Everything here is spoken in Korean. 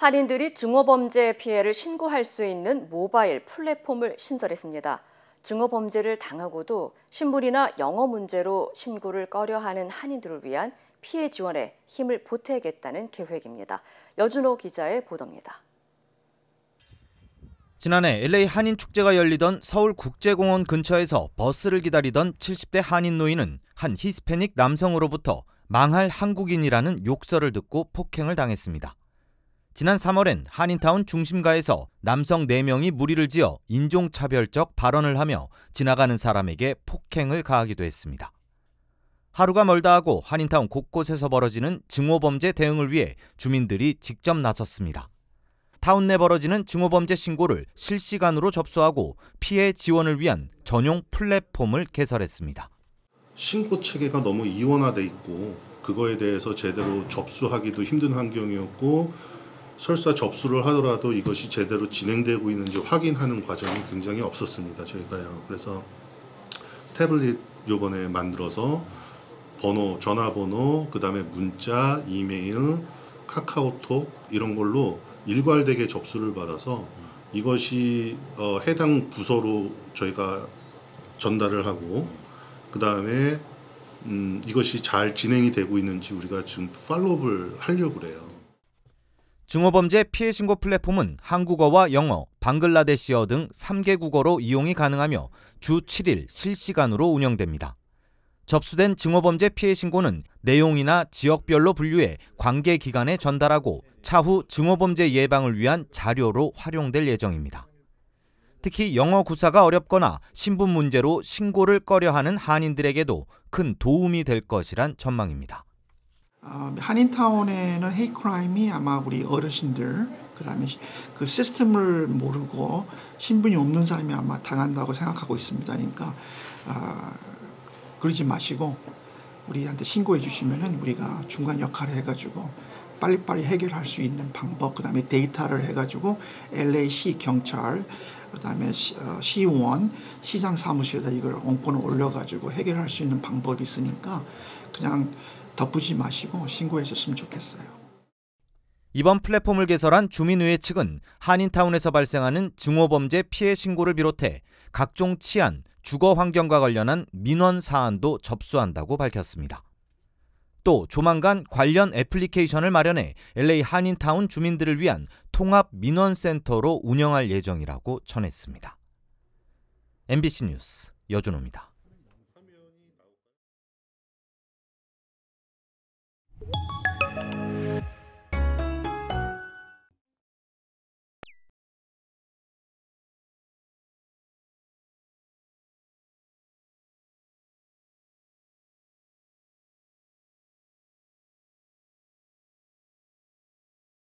한인들이 증오범죄 피해를 신고할 수 있는 모바일 플랫폼을 신설했습니다. 증오범죄를 당하고도 신분이나 영어 문제로 신고를 꺼려하는 한인들을 위한 피해 지원에 힘을 보태겠다는 계획입니다. 여준호 기자의 보도입니다. 지난해 LA 한인 축제가 열리던 서울 국제공원 근처에서 버스를 기다리던 70대 한인 노인은 한 히스패닉 남성으로부터 망할 한국인이라는 욕설을 듣고 폭행을 당했습니다. 지난 3월엔 한인타운 중심가에서 남성 4명이 무리를 지어 인종차별적 발언을 하며 지나가는 사람에게 폭행을 가하기도 했습니다. 하루가 멀다 하고 한인타운 곳곳에서 벌어지는 증오범죄 대응을 위해 주민들이 직접 나섰습니다. 타운 내 벌어지는 증오범죄 신고를 실시간으로 접수하고 피해 지원을 위한 전용 플랫폼을 개설했습니다. 신고 체계가 너무 이원화돼 있고 그거에 대해서 제대로 접수하기도 힘든 환경이었고 설사 접수를 하더라도 이것이 제대로 진행되고 있는지 확인하는 과정이 굉장히 없었습니다. 저희가요. 그래서 태블릿 요번에 만들어서 번호, 전화번호, 그 다음에 문자, 이메일, 카카오톡 이런 걸로 일괄되게 접수를 받아서 이것이 어, 해당 부서로 저희가 전달을 하고 그 다음에 음, 이것이 잘 진행이 되고 있는지 우리가 지금 팔로우를 하려고 그래요. 증오범죄 피해 신고 플랫폼은 한국어와 영어, 방글라데시어 등 3개 국어로 이용이 가능하며 주 7일 실시간으로 운영됩니다. 접수된 증오범죄 피해 신고는 내용이나 지역별로 분류해 관계 기관에 전달하고 차후 증오범죄 예방을 위한 자료로 활용될 예정입니다. 특히 영어 구사가 어렵거나 신분 문제로 신고를 꺼려하는 한인들에게도 큰 도움이 될 것이란 전망입니다. 어, 한인타운에는 헤이크라임이 아마 우리 어르신들 그다음에 그 시스템을 모르고 신분이 없는 사람이 아마 당한다고 생각하고 있습니다. 그러니까 아, 그러지 마시고 우리한테 신고해 주시면은 우리가 중간 역할을 해가지고 빨리빨리 해결할 수 있는 방법 그다음에 데이터를 해가지고 LA시 경찰 그다음에 시, 어, 시의원 시장 사무실에다 이걸 엉건을 올려가지고 해결할 수 있는 방법이 있으니까 그냥 덮으지 마시고 신고했었으면 좋겠어요. 이번 플랫폼을 개설한 주민의회 측은 한인타운에서 발생하는 증오범죄 피해 신고를 비롯해 각종 치안, 주거 환경과 관련한 민원 사안도 접수한다고 밝혔습니다. 또 조만간 관련 애플리케이션을 마련해 LA 한인타운 주민들을 위한 통합 민원센터로 운영할 예정이라고 전했습니다. MBC 뉴스 여준호입니다.